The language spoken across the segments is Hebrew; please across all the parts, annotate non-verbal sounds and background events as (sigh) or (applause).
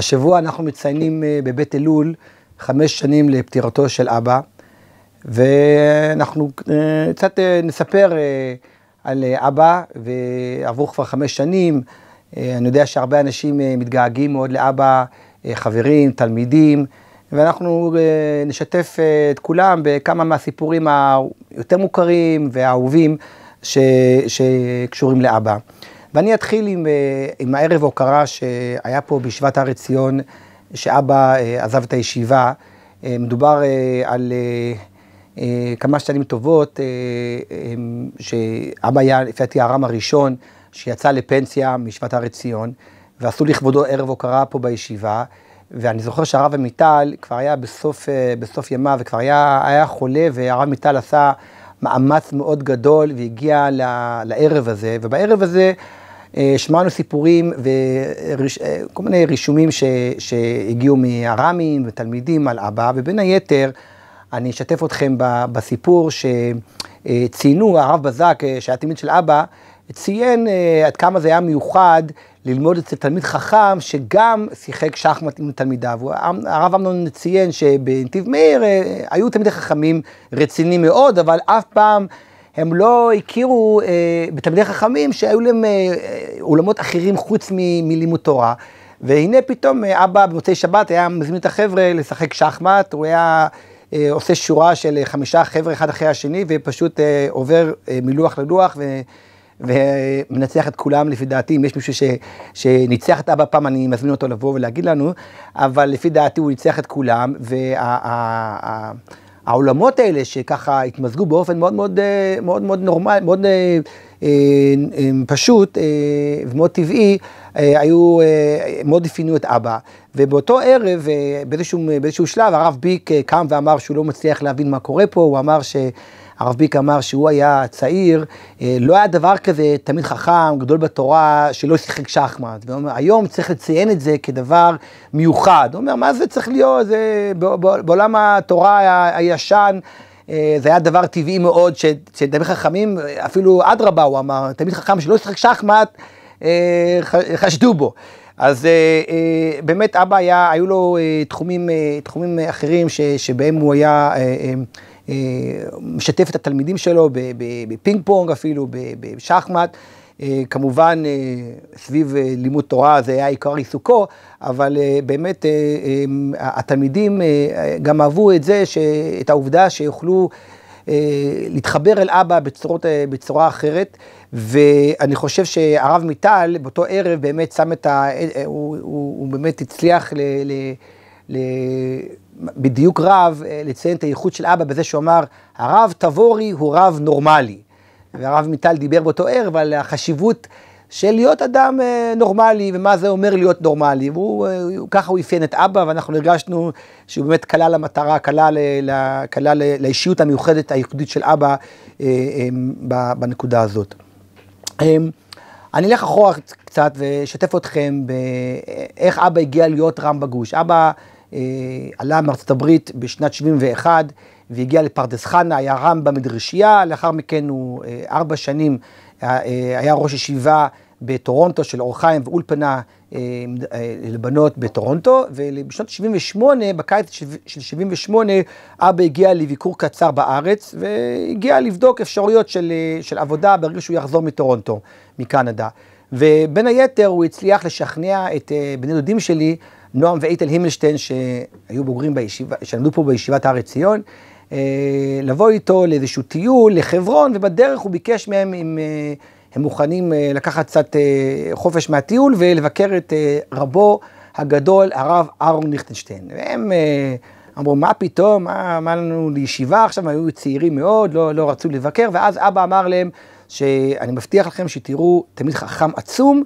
השבוע אנחנו מציינים אה, בבית אלול חמש שנים לפטירתו של אבא, ואנחנו אה, קצת אה, נספר על אבא, ועברו כבר חמש שנים. אני יודע שהרבה אנשים מתגעגעים מאוד לאבא, חברים, תלמידים, ואנחנו נשתף את כולם בכמה מהסיפורים היותר מוכרים והאהובים ש... שקשורים לאבא. ואני אתחיל עם, אה, עם הערב הוקרה שהיה פה בישיבת הר עציון, שאבא אה, עזב את הישיבה. אה, מדובר על כמה שנים טובות, שאבא היה לפי דעתי הרם הראשון שיצא לפנסיה מישיבת הר עציון, ועשו לכבודו ערב הוקרה פה בישיבה. ואני זוכר שהרב עמיטל כבר היה בסוף, בסוף ימיו, וכבר היה, היה חולה, והרב עמיטל עשה מאמץ מאוד גדול והגיע לערב הזה, ובערב הזה אה, שמענו סיפורים וכל אה, מיני רישומים ש, שהגיעו מארמים ותלמידים על אבא, ובין היתר, אני אשתף אתכם בסיפור שציינו, הרב בזק, אה, שהיה תלמיד של אבא, ציין עד כמה זה היה מיוחד ללמוד אצל תלמיד חכם שגם שיחק שחמט עם תלמידיו. הרב אמנון ציין שבנתיב מאיר היו תלמידי חכמים רציניים מאוד, אבל אף פעם הם לא הכירו אה, בתלמידי חכמים שהיו להם אה, אה אולמות אחרים חוץ מ, מלימוד תורה. והנה פתאום אה, אבא במוצאי שבת היה מזמין את החבר'ה לשחק שחמט, הוא היה אה, עושה שורה של אה, חמישה חבר'ה אחד אחרי השני, ופשוט אה, עובר אה, מלוח ללוח ו, ומנצח את כולם לפי דעתי. אם יש מישהו ש, שניצח את אבא פעם, אני מזמין אותו לבוא ולהגיד לנו, אבל לפי דעתי הוא ניצח את כולם, וה... העולמות האלה שככה התמזגו באופן מאוד מאוד, אה, מאוד, מאוד נורמלי, מאוד אה, אה, אה, פשוט אה, ומאוד טבעי, אה, היו, אה, מאוד הפינו את אבא. ובאותו ערב, אה, באיזשהו, באיזשהו שלב, הרב ביק אה, קם ואמר שהוא לא מצליח להבין מה קורה פה, הוא אמר ש... הרב ביק אמר שהוא היה צעיר, אה, לא היה דבר כזה תמיד חכם, גדול בתורה, שלא שיחק שחמט. היום צריך לציין את זה כדבר מיוחד. הוא אומר, מה זה צריך להיות? זה בעולם התורה הישן. אה, זה היה דבר טבעי מאוד, שתמיד חכמים, אפילו אדרבה, הוא אמר, תמיד חכם שלא שיחק שחמט, אה, חשדו בו. אז אה, אה, באמת אבא היה, היו לו אה, תחומים, אה, תחומים אחרים ש, שבהם הוא היה אה, אה, אה, משתף את התלמידים שלו בפינג פונג אפילו, בשחמט. אה, כמובן, אה, סביב לימוד תורה זה היה עיקר עיסוקו, אבל באמת התלמידים גם אהבו את זה, את העובדה שיוכלו להתחבר אל אבא בצורות, בצורה אחרת, ואני חושב שהרב מיטל באותו ערב באמת שם את ה... הוא, הוא, הוא באמת הצליח ל... ל, ל בדיוק רב אה, לציין את הייחוד של אבא בזה שהוא אמר, הרב תבורי הוא רב נורמלי. והרב מיטל דיבר באותו ערב על החשיבות של להיות אדם אה, נורמלי, ומה זה אומר להיות נורמלי. והוא, אה, ככה הוא אפיין את אבא, ואנחנו הרגשנו שהוא באמת כלל למטרה, כלל, לאישיות המיוחדת הייחודית של אבא בנקודה הזאת. אמ, אני אלך אחורה קצת ואשתף אתכם באיך אבא הגיע להיות רם בגוש. אבא אה, עלה מארצות הברית בשנת 71 והגיע לפרדס חנה, היה רמב"ם מדרשייה, לאחר מכן הוא אה, ארבע שנים אה, היה ראש ישיבה בטורונטו של אור חיים ואולפנה לבנות בטורונטו, ובשנות 78, בקיץ של 78, אבא הגיע לביקור קצר בארץ, והגיע לבדוק אפשרויות של, של עבודה ברגע שהוא יחזור מטורונטו, מקנדה. ובין היתר הוא הצליח לשכנע את בני דודים שלי נועם ואיתל הימלשטיין, שהיו בוגרים בישיבה, שלמדו פה בישיבת הר עציון, אה, לבוא איתו לאיזשהו טיול לחברון, ובדרך הוא ביקש מהם אם אה, הם מוכנים אה, לקחת קצת חופש מהטיול ולבקר את רבו הגדול, הרב אהרון ליכטנשטיין. והם אמרו, מה פתאום, מה, מה לנו לישיבה עכשיו, היו צעירים מאוד, לא, לא רצו לבקר, ואז אבא אמר להם, שאני מבטיח לכם שתראו תמיד חכם עצום,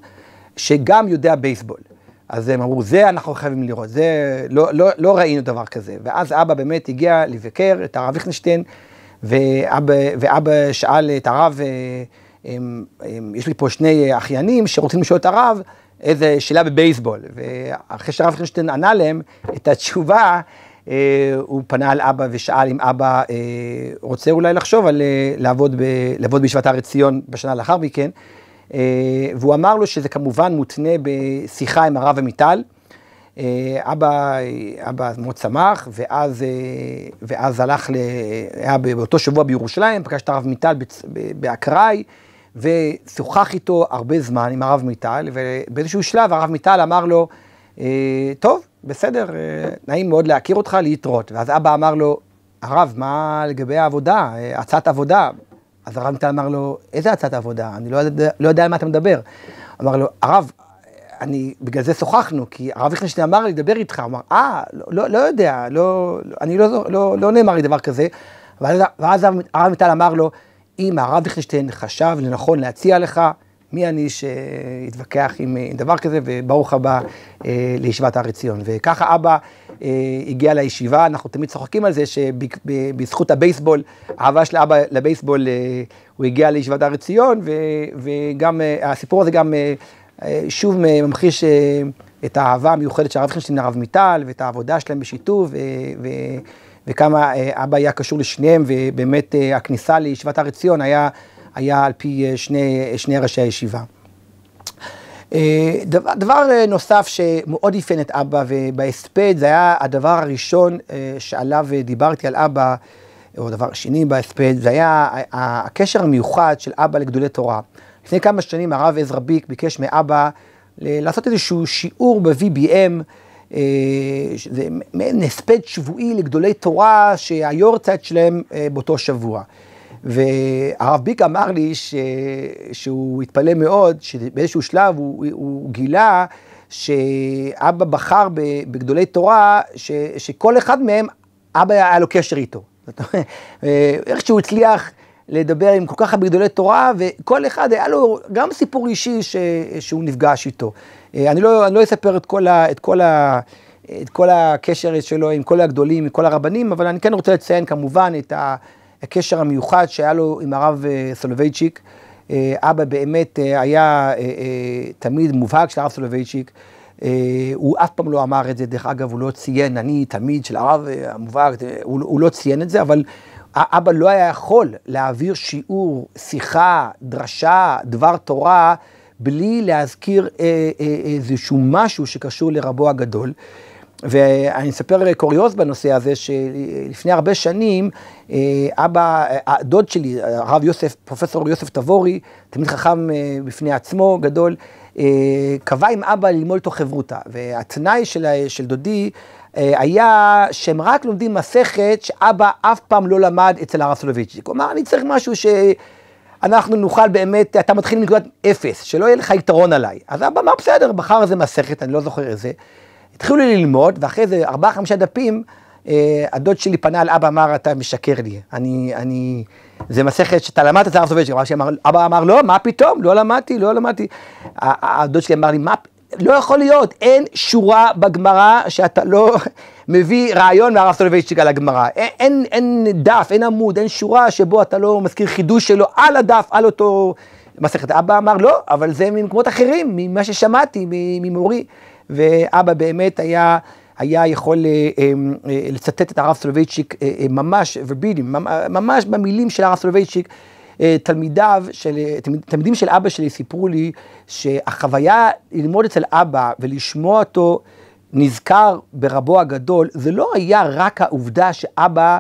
שגם יודע בייסבול. אז הם אמרו, זה אנחנו חייבים לראות, זה, לא, לא, לא ראינו דבר כזה. ואז אבא באמת הגיע לבקר את הרב ליכטנשטיין, ואבא, ואבא שאל את הרב, אה, הם, הם, יש לי פה שני אחיינים שרוצים לשאול את הרב איזה שאלה בבייסבול. ואחרי שהרב ליכטנשטיין ענה להם את התשובה, אה, הוא פנה על אבא ושאל אם אבא אה, רוצה אולי לחשוב על לעבוד, לעבוד בישיבת הר עציון בשנה לאחר מכן. אה, והוא אמר לו שזה כמובן מותנה בשיחה עם הרב עמיטל. אה, אבא, אה, אבא מאוד שמח, ואז, ואז הלך, ל... היה באותו שבוע בירושלים, פגש את הרב מיטל באקראי, ושוחח איתו הרבה זמן עם הרב מיטל, ובאיזשהו שלב הרב מיטל אמר לו, טוב, בסדר, נעים מאוד להכיר אותך, להתראות. ואז אבא אמר לו, הרב, מה לגבי העבודה, הצעת עבודה? אז הרב מיטל אמר לו, איזה הצעת עבודה? אני לא יודע, לא יודע על מה אתה מדבר. אמר לו, הרב, אני, בגלל זה שוחחנו, כי הרב יחנשטיין אמר לי לדבר איתך, אמר, אה, לא, לא, לא יודע, לא, אני לא, לא, לא לא נאמר לי דבר כזה. ואז, ואז הרב מיטל אמר לו, אם הרב יחנשטיין חשב לנכון להציע לך, מי אני שיתווכח עם, עם דבר כזה, וברוך הבא אה, לישיבת הר עציון. וככה אבא... אה, הגיע לישיבה, אנחנו תמיד צוחקים על זה שבזכות הבייסבול, אהבה של אבא לבייסבול, אה, הוא הגיע לישיבת הר עציון, וגם אה, הסיפור הזה גם שוב ממחיש את האהבה המיוחדת של הרב חינשטיין לרב מיטל, ואת העבודה שלהם בשיתוף, וכמה אבא היה קשור לשניהם, ובאמת הכניסה לישיבת הר עציון היה, היה על פי שני, שני ראשי הישיבה. אה, דבר, דבר אה, נוסף שמאוד אפיין את אבא ובהספד, זה היה הדבר הראשון אה, שעליו דיברתי על אבא, או דבר שני בהספד, זה היה הקשר המיוחד של אבא לגדולי תורה. לפני כמה שנים הרב עזרא ביק ביקש מאבא לעשות איזשהו שיעור ב-VBM, זה הספד שבועי לגדולי תורה שהיורצייט שלהם באותו שבוע. והרב ביק אמר לי ש... שהוא התפלא מאוד, שבאיזשהו שלב הוא, הוא גילה שאבא בחר בגדולי תורה, ש... שכל אחד מהם, אבא היה לו קשר איתו. אה, איך שהוא הצליח לדבר עם כל כך הרבה גדולי תורה, וכל אחד היה לו גם סיפור אישי ש... שהוא נפגש איתו. אה, אני לא, אני לא אספר את כל, ה... את כל ה... את כל הקשר שלו עם כל הגדולים, עם כל הרבנים, אבל אני כן רוצה לציין כמובן את ה... הקשר המיוחד שהיה לו עם הרב אה, סולובייצ'יק. אה, אבא באמת אה, היה תמיד מובהק של הרב סולובייצ'יק. הוא אף פעם לא אמר את זה, דרך אגב, הוא לא ציין, אני תמיד של הרב המובהק, הוא, הוא לא ציין את זה, אבל אבא לא היה יכול להעביר שיעור, שיחה, דרשה, דבר תורה, בלי להזכיר איזשהו משהו שקשור לרבו הגדול. ואני אספר קוריוז בנושא הזה, שלפני הרבה שנים, אה, אבא, אה, הדוד שלי, הרב יוסף, פרופסור יוסף תבורי, תמיד חכם אה, בפני עצמו, גדול, קבע עם אבא ללמוד איתו חברותה. והתנאי של, של דודי היה שהם רק לומדים מסכת שאבא אף פעם לא למד אצל הרב סולוביץ'. כלומר, אני צריך משהו ש... אנחנו נוכל באמת, אתה מתחיל מנקודת אפס, שלא יהיה לך יתרון עליי. אז אבא אמר, בסדר, בחר איזה מסכת, אני לא זוכר איזה. התחילו ללמוד, ואחרי זה ארבעה, חמישה דפים, אה, הדוד שלי פנה אל אבא, אמר, אתה משקר לי. אני, אני, זה מסכת שאתה למדת, זה הרב סובייצ'יק. אבא אמר, לא, מה פתאום? לא למדתי, לא למדתי. הדוד שלי אמר לי, מה, לא יכול להיות, אין שורה בגמרא שאתה לא (laughs) מביא רעיון מהרב סולובייצ'יק על הגמרא. אין, אין, אין דף, אין עמוד, אין שורה שבו אתה לא מזכיר חידוש שלו על הדף, על אותו מסכת. אבא אמר, לא, אבל זה ממקומות אחרים, ממה ששמעתי ממורי. ואבא באמת היה... היה יכול אה, אה, אה, לצטט את הרב סולובייצ'יק ממש ורבידים, ממש במילים של הרב סולובייצ'יק. תלמידיו, של, תלמידים של אבא שלי סיפרו לי שהחוויה ללמוד אצל אבא ולשמוע אותו נזכר ברבו הגדול, זה לא היה רק העובדה שאבא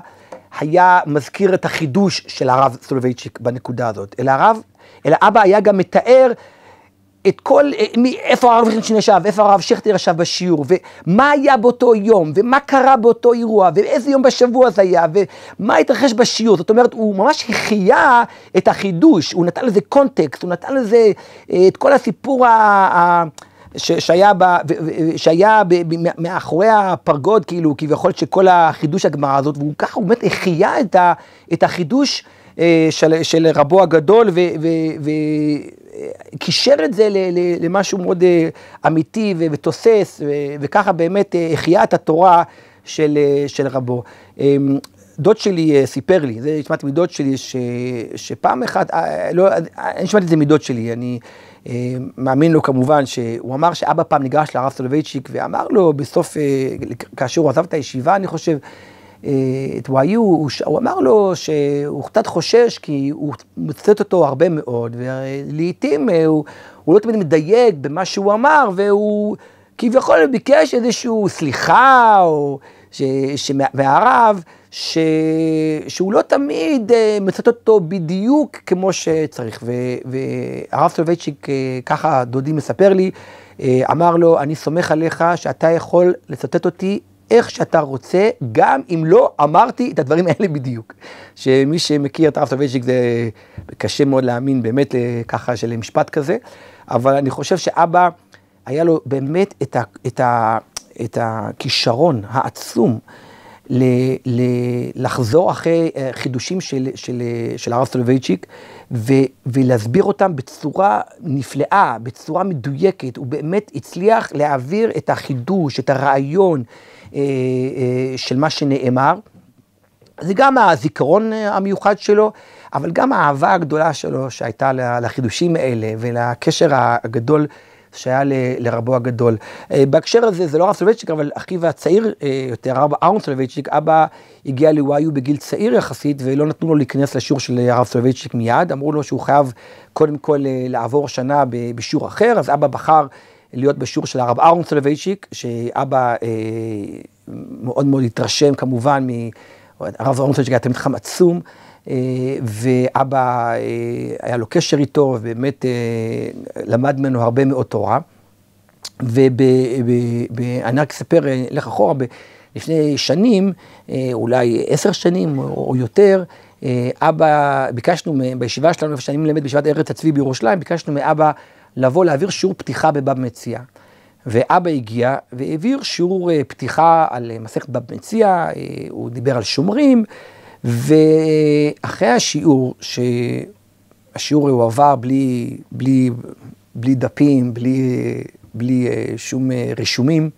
היה מזכיר את החידוש של הרב סולובייצ'יק בנקודה הזאת, אלא הרב, אלא אבא היה גם מתאר את כל, אה, מי, איפה הרב ריכנשטיין ישב, איפה הרב שכטר ישב בשיעור, ומה היה באותו יום, ומה קרה באותו אירוע, ואיזה יום בשבוע זה היה, ומה התרחש בשיעור. זאת אומרת, הוא ממש החייה את החידוש, הוא נתן לזה קונטקסט, הוא נתן לזה אה, את כל הסיפור ה... ה ש, שהיה, ב, שהיה ב, ב, מאחורי הפרגוד, כאילו, כביכול שכל החידוש הגמרא הזאת, והוא ככה הוא באמת החייה את, ה, את החידוש. אה, של, של רבו הגדול, וקישר את זה למשהו מאוד אה, אמיתי ותוסס, וככה באמת אה, החייה את התורה של, של רבו. דוד שלי סיפר לי, זה שמעתי מדוד שלי, ש, שפעם אחת, לא, אני שמעתי את זה מדוד שלי, אני מאמין לו כמובן, שהוא אמר שאבא פעם ניגש לרב סולובייצ'יק ואמר לו בסוף, כאשר הוא עזב את הישיבה, אני חושב, אה, את וואיו, הוא אמר לו שהוא קצת חושש כי הוא מצטט אותו הרבה מאוד, ולעיתים אה, הוא, הוא לא תמיד מדייק במה שהוא אמר, והוא כביכול ביקש איזושהי סליחה או ש, ש, מהרב, ש, שהוא לא תמיד אה, מצטט אותו בדיוק כמו שצריך. והרב סולובייצ'יק, ככה דודי מספר לי, אמר לו, אני סומך עליך שאתה יכול לצטט אותי איך שאתה רוצה, גם אם לא אמרתי את הדברים האלה בדיוק. שמי שמכיר את הרב סולובייצ'יק זה קשה מאוד להאמין באמת אה, ככה של משפט כזה, אבל אני חושב שאבא, היה לו באמת את, ה, את, ה, את הכישרון העצום ל, ל, לחזור אחרי אה, חידושים של, של, אה, של הרב סולובייצ'יק ולהסביר אותם בצורה נפלאה, בצורה מדויקת, הוא באמת הצליח להעביר את החידוש, את הרעיון, אה, אה, של מה שנאמר. זה גם הזיכרון אה, המיוחד שלו, אבל גם האהבה הגדולה שלו שהייתה לחידושים האלה ולקשר הגדול שהיה לרבו הגדול. בהקשר הזה, זה לא הרב סולובייצ'יק, אבל אחיו הצעיר יותר, הרב אהרון סולובייצ'יק, אבא הגיע לוואיו בגיל צעיר יחסית, ולא נתנו לו להיכנס לשיעור של הרב סולובייצ'יק מיד, אמרו לו שהוא חייב קודם כל לעבור שנה בשיעור אחר, אז אבא בחר להיות בשיעור של הרב אהרון סולובייצ'יק, שאבא אה, מאוד מאוד התרשם כמובן, מהרב אהרון סולובייצ'יק היה תלמיד חם עצום, אה, ואבא אה, היה לו קשר איתו, ובאמת אה, למד ממנו הרבה מאוד תורה. ואני רק אספר, אה, לך אחורה, לפני שנים, אה, אולי עשר שנים או או יותר, אה, אבא, ביקשנו בישיבה שלנו, איפה שאני מלמד בישיבת ארץ הצבי בירושלים, ביקשנו מאבא לבוא להעביר שיעור פתיחה בבב מציע. ואבא הגיע והעביר שיעור אה, פתיחה על אה, מסכת בב מציע, אה, הוא דיבר על שומרים, ואחרי השיעור, שהשיעור הוא עבר בלי, בלי, בלי דפים, בלי, בלי שום רישומים,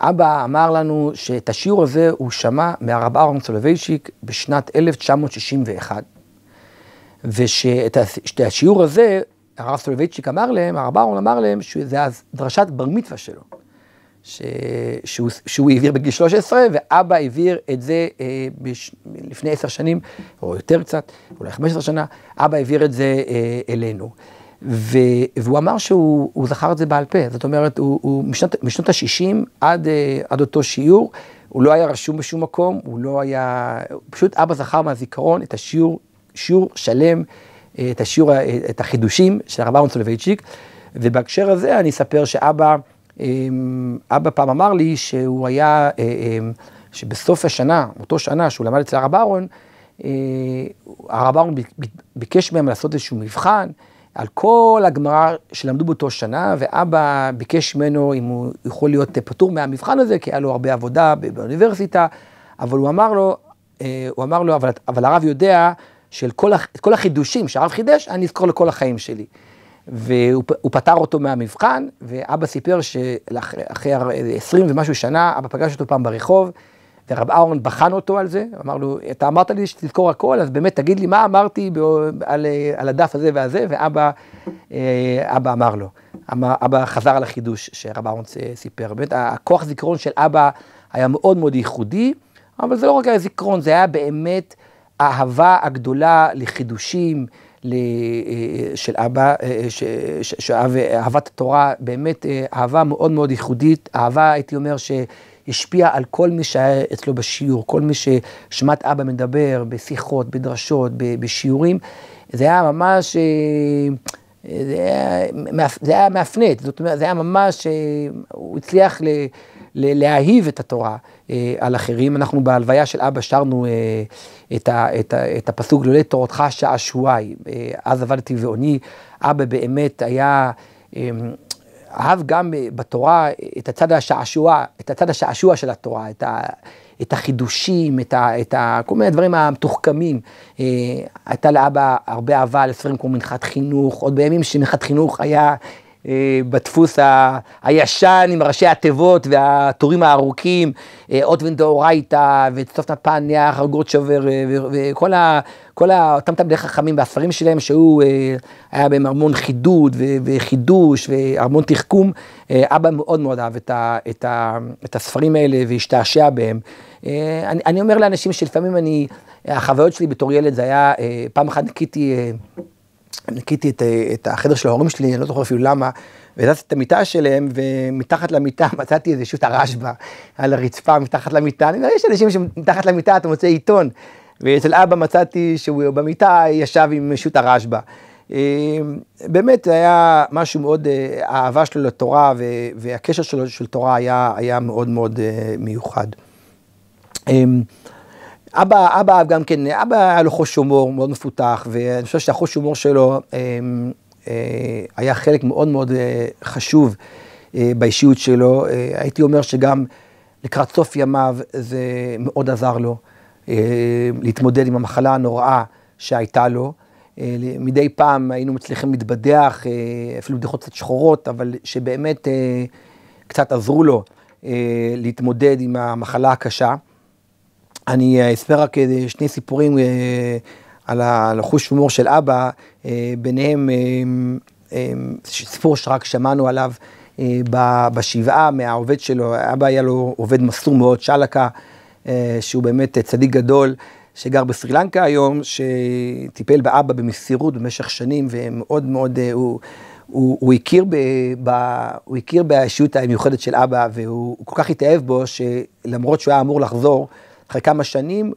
אבא אמר לנו שאת השיעור הזה הוא שמע מהרב אהרן סולובייצ'יק בשנת 1961, ושאת השיעור הזה הרב סולובייצ'יק אמר להם, הרב אהרון אמר להם, שזה אז דרשת בר מצווה שלו, ש... שהוא, שהוא העביר בגיל 13, ואבא העביר את זה אה, בש... לפני עשר שנים, או יותר קצת, אולי 15 שנה, אבא העביר את זה אה, אלינו. ו... והוא אמר שהוא זכר את זה בעל פה, זאת אומרת, הוא, הוא משנות, משנות ה-60 עד, אה, עד אותו שיעור, הוא לא היה רשום בשום מקום, הוא לא היה, פשוט אבא זכר מהזיכרון את השיעור, שיעור שלם. אה, את השיעור, אה, את החידושים של הרב אהרון סולובייצ'יק, ובהקשר הזה אני אספר שאבא, אמ, אבא פעם אמר לי שהוא היה, אה, אמ, שבסוף השנה, אותו שנה שהוא למד אצל הרב אהרון, הרב אהרון ביקש מהם לעשות איזשהו מבחן על כל הגמרא שלמדו באותו שנה, ואבא ביקש ממנו אם הוא יכול להיות פטור מהמבחן הזה, כי היה לו הרבה עבודה באוניברסיטה, אבל הוא אמר לו, הוא אמר לו, אבל, אבל הרב יודע של כל, הח, כל החידושים שהרב חידש, אני אזכור לכל החיים שלי. והוא פטר אותו מהמבחן, ואבא סיפר שאחרי 20 ומשהו שנה, אבא פגש אותו פעם ברחוב, ורב אהרון בחן אותו על זה, אמר לו, אתה אמרת לי שתזכור הכל, אז באמת תגיד לי מה אמרתי ב... על, על הדף הזה והזה, ואבא אה, אבא אמר לו, אבא, אבא חזר על החידוש שרב אהרון סיפר. באמת, הכוח זיכרון של אבא היה מאוד מאוד ייחודי, אבל זה לא רק היה זיכרון, זה היה באמת האהבה הגדולה לחידושים, אה, אה, של אבא, אה, שאהבת התורה, באמת אהבה מאוד מאוד ייחודית, אהבה, הייתי אומר, שהשפיעה על כל מי שהיה אצלו בשיעור, כל מי ששמעת אבא מדבר בשיחות, בדרשות, בשיעורים, זה היה ממש, זה היה, זה היה מאפנט, זאת אומרת, זה היה ממש, הוא הצליח ל... להאהיב את התורה אה, על אחרים. אנחנו בהלוויה של אבא שרנו אה, את, ה, את, ה, את הפסוק גלולי לא תורתך שעשועי. אה, אז עבדתי ועוני, אבא באמת היה... אה, אהב גם אה, בתורה אה, את הצד השעשוע, את הצד השעשוע של התורה, את, ה, את החידושים, את, ה, את ה, כל מיני הדברים המתוחכמים. אה, הייתה לאבא הרבה אהבה לספרים כמו מנחת חינוך, עוד בימים שמנחת חינוך היה אה, בדפוס ה- הישן עם ראשי התיבות והטורים הארוכים, אה, אות ודאורייתא וצופנת פניה, חרגות שובר אה, וכל ה... כל ה... אותם תלמידי חכמים והספרים שלהם שהוא היה בהם המון חידוד ו- וחידוש והמון תחכום, אבא מאוד מאוד אהב את, ה- את, ה- את הספרים האלה והשתעשע בהם. אני, אני אומר לאנשים שלפעמים אני, החוויות שלי בתור ילד זה היה, פעם אחת ניקיתי... ניקיתי את, את החדר של ההורים שלי, אני לא זוכר אפילו למה, והזזתי את המיטה שלהם, ומתחת למיטה (laughs) מצאתי איזה שוט הרשב"א על הרצפה, מתחת למיטה, אני אומר, יש אנשים שמתחת למיטה אתה מוצא עיתון, ואצל אבא מצאתי שהוא במיטה ישב עם שוט הרשב"א. אה, באמת היה משהו מאוד, אה, האהבה שלו לתורה והקשר שלו של תורה היה, היה מאוד מאוד אה, מיוחד. אבא, אבא גם כן, אבא היה לו חוש הומור מאוד מפותח, ואני חושב שהחוש הומור שלו אה, אה, היה חלק מאוד מאוד אה, חשוב אה, באישיות שלו. אה, הייתי אומר שגם לקראת סוף ימיו זה מאוד עזר לו אה, להתמודד עם המחלה הנוראה שהייתה לו. אה, מדי פעם היינו מצליחים להתבדח, אה, אפילו בדיחות קצת שחורות, אבל שבאמת אה, קצת עזרו לו אה, להתמודד עם המחלה הקשה. אני אה, אספר רק אה, שני סיפורים אה, על החוש הומור של אבא, ביניהם סיפור שרק שמענו עליו בשבעה מהעובד שלו, אבא היה לו עובד מסור מאוד, שלקה, שהוא באמת צדיק גדול, שגר בסרי לנקה היום, שטיפל באבא במסירות במשך שנים, ומאוד מאוד, הוא, הוא, הוא הכיר, ב, ב, הוא הכיר באישיות המיוחדת של אבא, והוא כל כך התאהב בו, שלמרות שהוא היה אמור לחזור, אחרי כמה שנים,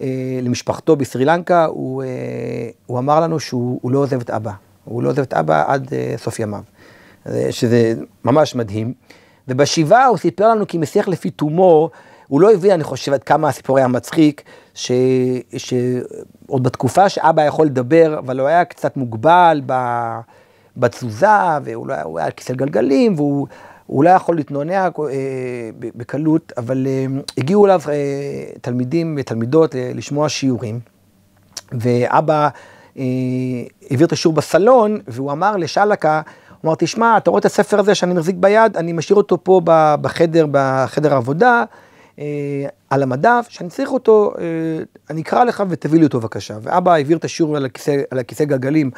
אה, למשפחתו בסרי לנקה, הוא, אה, הוא אמר לנו שהוא לא עוזב את אבא. הוא לא עוזב את אבא עד אה, סוף ימיו, שזה ממש מדהים. ובשבעה הוא סיפר לנו כי מסיח לפי תומו, הוא לא הבין, אני חושב, עד כמה הסיפור היה מצחיק, ש... שעוד בתקופה שאבא יכול לדבר, אבל הוא היה קצת מוגבל ב... בתזוזה, והוא לא היה, היה על כיסא גלגלים, והוא הוא לא יכול להתנונע אה, בקלות, אבל אה, הגיעו אליו אה, תלמידים ותלמידות אה, לשמוע שיעורים, ואבא אה, העביר את השיעור בסלון, והוא אמר לשלקה, הוא אמר, תשמע, אתה רואה את הספר הזה שאני מחזיק ביד, אני משאיר אותו פה בחדר, בחדר העבודה, אה, על המדף, שאני צריך אותו, אה, אני אקרא לך ותביא לי אותו בבקשה. ואבא העביר את השיעור על הכיסא, על הכיסא גלגלים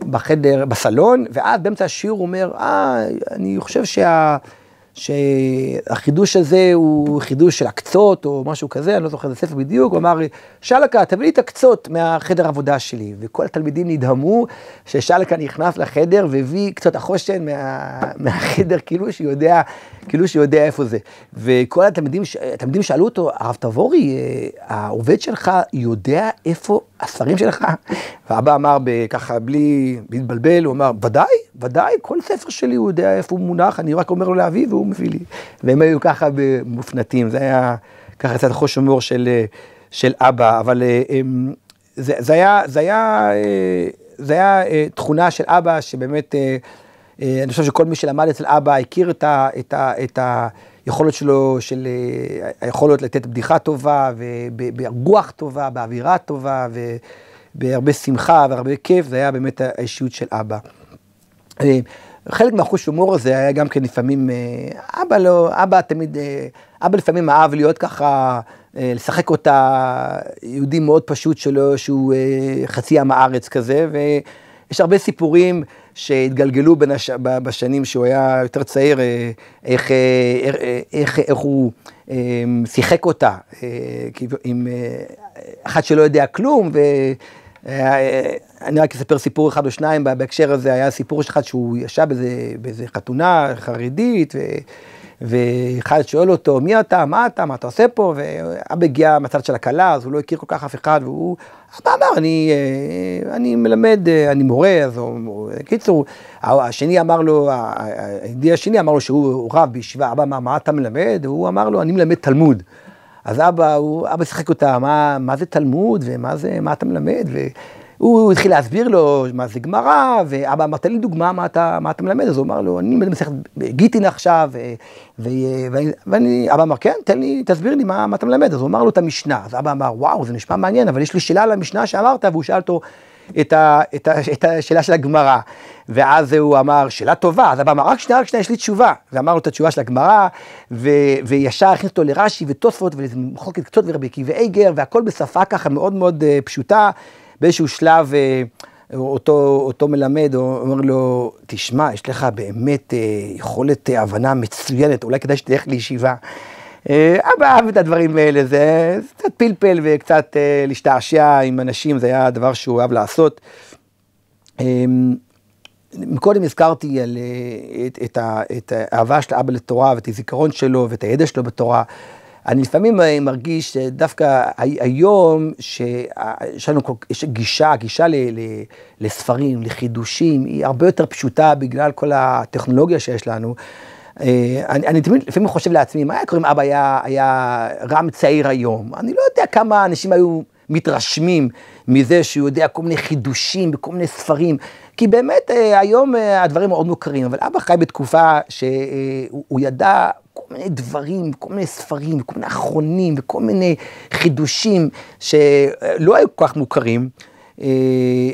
בחדר, בסלון, ואז באמצע השיעור הוא אומר, אה, אני חושב שה... שהחידוש הזה הוא חידוש של הקצות או משהו כזה, אני לא זוכר איזה ספר בדיוק, הוא אמר, שלקה, תביא לי את הקצות מהחדר עבודה שלי. וכל התלמידים נדהמו ששלקה נכנס לחדר והביא קצות החושן מה, מהחדר, כאילו שהוא יודע, כאילו שהוא יודע איפה זה. וכל התלמידים, התלמידים שאלו אותו, הרב תבורי, אה, העובד שלך יודע איפה השרים שלך? ואבא אמר ככה, בלי להתבלבל, הוא אמר, ודאי, ודאי, כל ספר שלי הוא יודע איפה הוא מונח, אני רק אומר לו לאבי והוא מביא לי. והם היו ככה מופנטים, זה היה ככה קצת חוש הומור של, של אבא, אבל זה, זה היה, זה היה, זה היה אה, תכונה של אבא שבאמת, אה, אה, אני חושב שכל מי שלמד אצל אבא הכיר את ה... את ה, את ה היכולת שלו, של אה, היכולת לתת בדיחה טובה, וברוח טובה, באווירה טובה, ובהרבה שמחה והרבה כיף, זה היה באמת האישיות של אבא. אה, חלק מהחוש הומור הזה היה גם כן לפעמים, אה, אבא לא, אבא תמיד, אבא לפעמים אהב להיות ככה, לשחק אותה, יהודי מאוד פשוט שלו, שהוא חצי עם הארץ כזה, ו... יש הרבה סיפורים שהתגלגלו הש... בשנים שהוא היה יותר צעיר, אה, איך, איך, אה, אה, איך, איך הוא אה, שיחק אותה, אה, עם אה, אחת שלא יודע כלום, ו... אה, רק אספר סיפור אחד או שניים בהקשר הזה, היה סיפור אחד שהוא ישב באיזה, באיזה חתונה חרדית, ו... ואחד שואל אותו, מי אתה, מה אתה, מה אתה עושה פה? ואבא הגיע מהצד של הכלה, אז הוא לא הכיר כל כך אף אחד, והוא... אבא אמר, אני, אה, אני מלמד, אה, אני מורה, אז הוא... קיצור, השני אמר לו, הידיע השני אמר לו שהוא רב בישיבה, אבא אמר, מה אתה מלמד? הוא אמר לו, אני מלמד תלמוד. אז אבא, הוא, אבא שיחק אותה, מה, מה זה תלמוד, ומה זה, מה אתה מלמד? ו... הוא התחיל להסביר לו מה זה גמרא, ואבא אמר, תן לי דוגמה, מה אתה, מה אתה מלמד? אז הוא אמר לו, אני מלמד מסכת גיטין עכשיו, ו, ואני, אבא אמר, כן, תן לי, תסביר לי מה, מה אתה מלמד. אז הוא אמר לו את המשנה, אז אבא אמר, וואו, זה נשמע מעניין, אבל יש לי שאלה על המשנה שאמרת, והוא שאל אותו את, ה, את, ה, את השאלה של הגמרא. ואז הוא אמר, שאלה טובה, אז אבא אמר, רק שנייה, רק שנייה, יש לי תשובה. ואמר לו את התשובה של הגמרא, וישר הכניס אותו לרש"י ותוספות, ולמחוק את קצות ורבי עקיבא איגר, והכל בשפה ככה מאוד מאוד מאוד אה, פשוטה. באיזשהו שלב אה, אותו, אותו מלמד אומר לו, תשמע, יש לך באמת אה, יכולת אה, הבנה מצוינת, אולי כדאי שתלך לישיבה. אבא אהב את הדברים האלה, זה קצת פלפל וקצת להשתעשע עם אנשים, זה היה הדבר שהוא אהב לעשות. אמ, קודם הזכרתי על, את, את, את האהבה של אבא לתורה ואת הזיכרון שלו ואת הידע שלו בתורה. אני לפעמים אה, מרגיש אה, דווקא היום שיש לנו גישה, גישה ל, ל, לספרים, לחידושים, היא הרבה יותר פשוטה בגלל כל הטכנולוגיה שיש לנו. אה, אני, אני תמיד, לפעמים חושב לעצמי, מה היה קורה אם אבא היה, היה רם צעיר היום? אני לא יודע כמה אנשים היו מתרשמים מזה שהוא יודע כל מיני חידושים וכל מיני ספרים. כי באמת אה, היום אה, הדברים מאוד מוכרים, אבל אבא חי בתקופה שהוא אה, ידע כל מיני דברים, כל מיני ספרים, כל מיני אחרונים וכל מיני חידושים שלא היו כל כך מוכרים,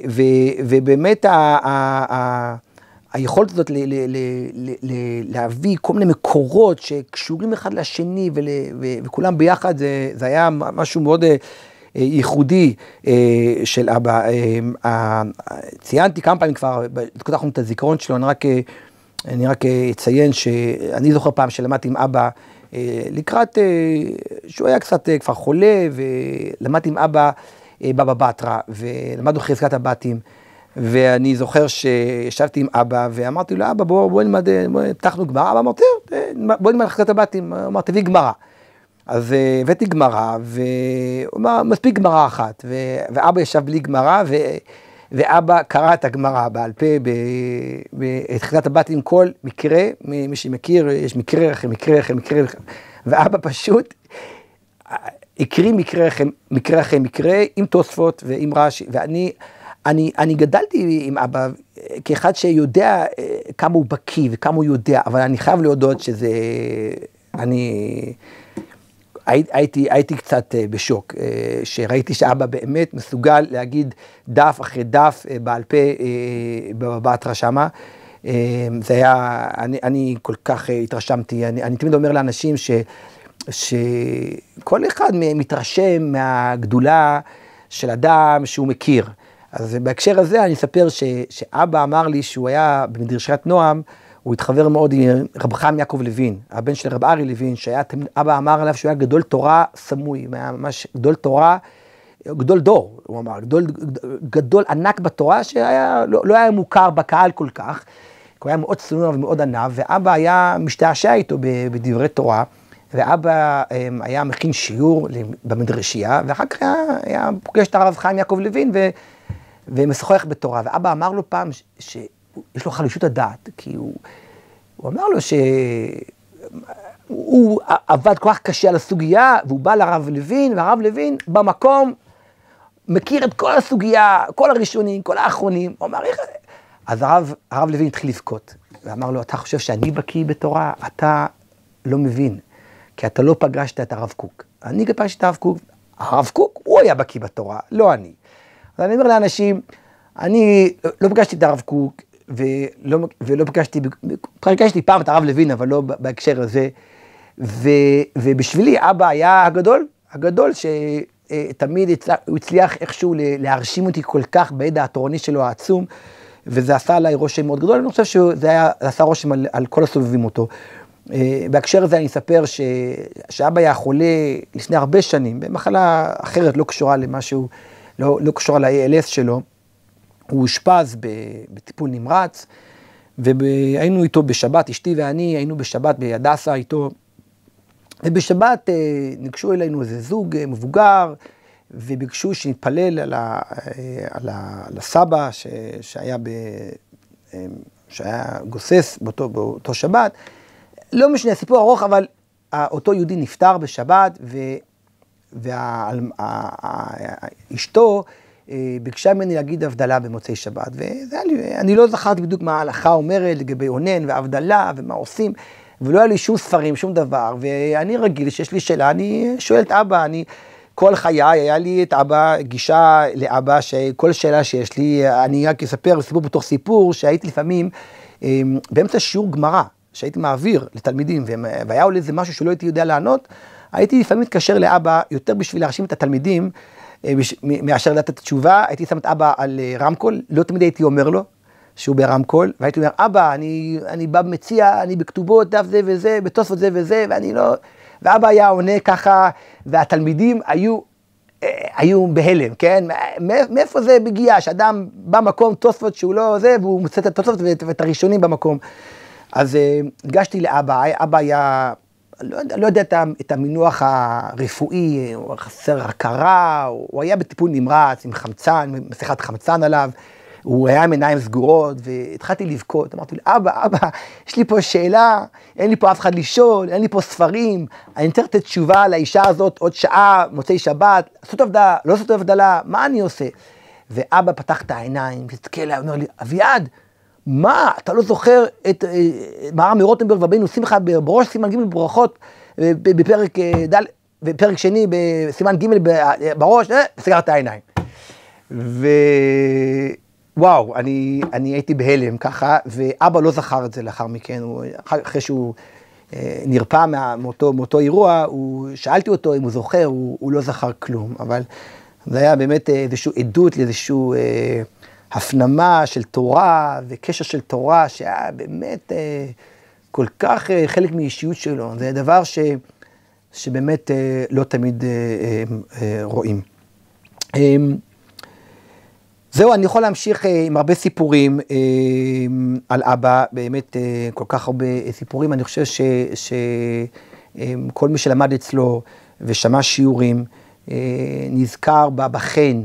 ו, ובאמת ה... ה, ה היכולת הזאת ל- ל- ל- ל- להביא כל מיני מקורות שקשורים אחד לשני ול- ו- וכולם ביחד, זה, זה היה משהו מאוד ייחודי אה, של אבא. אה, אה, ציינתי כמה פעמים כבר, בתקופה האחרונה את הזיכרון שלו, אני רק, אני רק אציין שאני זוכר פעם שלמדתי עם אבא לקראת, שהוא היה קצת כבר חולה, ולמדתי עם אבא בבא בתרא, ולמדנו חזקת הבתים. ואני זוכר שישבתי עם אבא, ואמרתי לו, אבא, בוא, בוא נלמד, פתחנו גמרא, אבא אמר, בוא נלמד חזקת הבתים, הוא אמר, תביא גמרא. אז אה, הבאתי גמרא, והוא אמר, מספיק גמרא אחת, ו... ואבא ישב בלי גמרא, ו... ואבא קרא את הגמרא בעל פה, בתחילת הבת עם כל מקרה, מי שמכיר, יש מקרה אחרי מקרה אחרי מקרה, אחרי. ואבא פשוט אה, הקריא מקרה אחרי מקרה, אחרי מקרה עם תוספות ועם רש"י, ואני אני, אני גדלתי עם אבא כאחד שיודע אה, כמה הוא בקיא וכמה הוא יודע, אבל אני חייב להודות שזה, אני... הי, הייתי, הייתי קצת אה, בשוק, אה, שראיתי שאבא באמת מסוגל להגיד דף אחרי דף אה, בעל פה בבת רשמה. זה היה, אני, אני כל כך התרשמתי, אני, אני תמיד אומר לאנשים ש, שכל אחד מתרשם מהגדולה של אדם שהוא מכיר. אז בהקשר הזה אני אספר ש, שאבא אמר לי שהוא היה במדרשת נועם, הוא התחבר מאוד עם רב חיים יעקב לוין, הבן של רב ארי לוין, שהיה, אבא אמר עליו שהוא היה גדול תורה סמוי, היה ממש גדול תורה, גדול דור, הוא אמר, גדול, גדול ענק בתורה שהיה, לא, לא היה מוכר בקהל כל כך, הוא היה מאוד צנוע ומאוד ענב, ואבא היה משתעשע איתו בדברי תורה, ואבא אמ, היה מכין שיעור במדרשייה, ואחר כך היה, היה פוגש את הרב חיים יעקב לוין ו, ומשוחח בתורה, ואבא אמר לו פעם ש... ש יש לו חלישות הדעת, כי הוא, הוא אמר לו שהוא עבד כל כך קשה על הסוגיה, והוא בא לרב לוין, והרב לוין במקום מכיר את כל הסוגיה, כל הראשונים, כל האחרונים, הוא אמר, איך... אז הרב, הרב לוין התחיל לבכות, ואמר לו, אתה חושב שאני בקיא בתורה? אתה לא מבין, כי אתה לא פגשת את הרב קוק. אני פגשתי את הרב קוק, הרב קוק, הוא היה בקיא בתורה, לא אני. אז אני אומר לאנשים, אני לא פגשתי את הרב קוק, ולא, ולא פגשתי, פגשתי פעם את הרב לוין, אבל לא בהקשר הזה. ו, ובשבילי אבא היה הגדול, הגדול שתמיד אה, הוא הצליח איכשהו להרשים אותי כל כך בידע התורני שלו העצום, וזה עשה עליי רושם מאוד גדול, אני חושב שזה היה, עשה רושם על, על כל הסובבים אותו. אה, בהקשר הזה אני אספר ש, שאבא היה חולה לפני הרבה שנים, במחלה אחרת, לא קשורה למשהו, לא, לא קשורה ל-ALS שלו. הוא אושפז בטיפול נמרץ, והיינו איתו בשבת, אשתי ואני היינו בשבת בהדסה איתו, ובשבת אה, ניגשו אלינו איזה זוג אה, מבוגר, וביקשו שנתפלל על, ה, אה, על, ה, על הסבא ש, שהיה, ב, שהיה גוסס באותו, באותו שבת. לא משנה, סיפור ארוך, אבל אותו יהודי נפטר בשבת, ו... ואשתו וה... אה, ביקשה ממני להגיד הבדלה במוצאי שבת, ואני לא זכרתי בדיוק מה ההלכה אומרת לגבי אונן והבדלה ומה עושים, ולא היה לי שום ספרים, שום דבר, ואני רגיל שיש לי שאלה, אני שואל את אבא, אני... כל חיי היה לי את אבא, גישה לאבא, שכל שאלה שיש לי, אני רק אספר סיפור בתוך סיפור, שהייתי לפעמים אה, באמצע שיעור גמרא, שהייתי מעביר לתלמידים, והיה עולה איזה משהו שלא הייתי יודע לענות, הייתי לפעמים מתקשר לאבא יותר בשביל להרשים את התלמידים, אה, מאשר לדעת את התשובה, הייתי שם את אבא על אה, רמקול, לא תמיד הייתי אומר לו שהוא ברמקול, והייתי אומר, אבא, אני, אני בא מציע, אני בכתובות, דף זה וזה, בתוספות זה וזה, ואני לא... ואבא היה עונה ככה, והתלמידים היו, אה, היו בהלם, כן? מאיפה זה מגיע, שאדם בא מקום תוספות שהוא לא זה, והוא מוצא את התוספות ואת הראשונים במקום. אז הגשתי לאבא, אבא היה לא, לא יודע את, את המינוח הרפואי, או חסר הכרה, הוא היה בטיפול נמרץ עם חמצן, מסכת חמצן עליו, הוא היה עם עיניים סגורות, והתחלתי לבכות, אמרתי לו, אבא, אבא, יש לי פה שאלה, אין לי פה אף אחד לשאול, אין לי פה ספרים, אני צריך לתת תשובה לאישה הזאת עוד שעה, מוצאי שבת, לעשות הבדלה, לא לעשות הבדלה, מה אני עושה? ואבא פתח את העיניים, הסתכל עליי, אומר לי, אביעד, מה, אתה לא זוכר את אה, מהר"ם מרוטנברג והבן עושים לך בראש סימן ג' ברכות אה, בפרק אה, ד', בפרק שני בסימן ג' בראש, סגר את העיניים. ווואו, אני, אני הייתי בהלם ככה, ואבא לא זכר את זה לאחר מכן, הוא, אחרי שהוא נרפא מה, מאותו, מאותו אירוע, הוא, שאלתי אותו אם הוא זוכר, הוא, הוא לא זכר כלום, אבל זה היה באמת איזושהי עדות לאיזשהו... אה, הפנמה של תורה וקשר של תורה, שהיה באמת אה, כל כך אה, חלק מאישיות שלו. זה דבר ש, שבאמת אה, לא תמיד אה, אה, אה רואים. אה, זהו, אני יכול להמשיך אה, עם הרבה סיפורים אה, על אבא, באמת אה, כל כך הרבה אה, סיפורים. אני חושב שכל אה, מי שלמד אצלו ושמע שיעורים, אה, נזכר בבחן.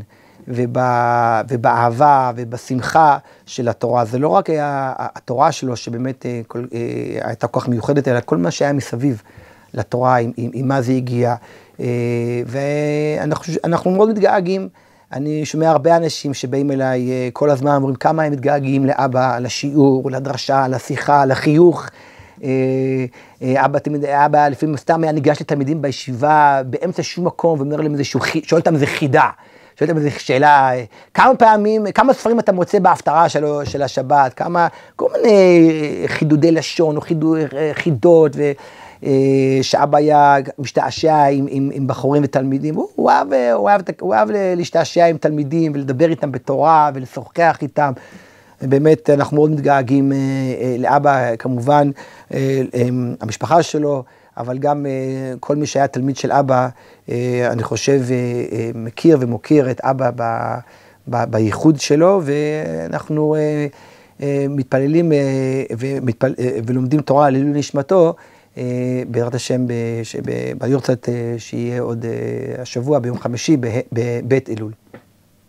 ובא, ובאהבה ובשמחה של התורה. זה לא רק היה התורה שלו, שבאמת אה, כל, אה, הייתה כל כך מיוחדת, אלא כל מה שהיה מסביב לתורה, עם, עם, עם מה זה הגיע. אה, ואנחנו מאוד מתגעגעים. אני שומע הרבה אנשים שבאים אליי כל הזמן, אומרים כמה הם מתגעגעים לאבא, לשיעור, לדרשה, לשיחה, לחיוך. אבא תמיד, אבא לפעמים סתם היה ניגש לתלמידים בישיבה באמצע שום מקום ואומר להם איזה שהוא, שואל אותם איזה חידה. שואלת אותם איזו שאלה, כמה פעמים, כמה ספרים אתה מוצא בהפטרה של, של השבת, כמה, כל מיני אה, חידודי לשון או חידו, אה, חידות, ושאבא אה, היה משתעשע עם, עם, עם בחורים ותלמידים, הוא, הוא אהב, הוא אהב, הוא אהב להשתעשע עם תלמידים ולדבר איתם בתורה ולשוחח איתם. באמת, אנחנו מאוד מתגעגעים לאבא, כמובן, המשפחה שלו. אבל גם אה, כל מי שהיה תלמיד של אבא, אה, אני חושב, אה, מכיר ומוקיר את אבא ב, ב, בייחוד שלו, ואנחנו מתפללים ומתפל, ולומדים תורה על עילוי נשמתו. בעזרת השם, ביורצייט שיהיה עוד השבוע, ביום חמישי, בבית אלול.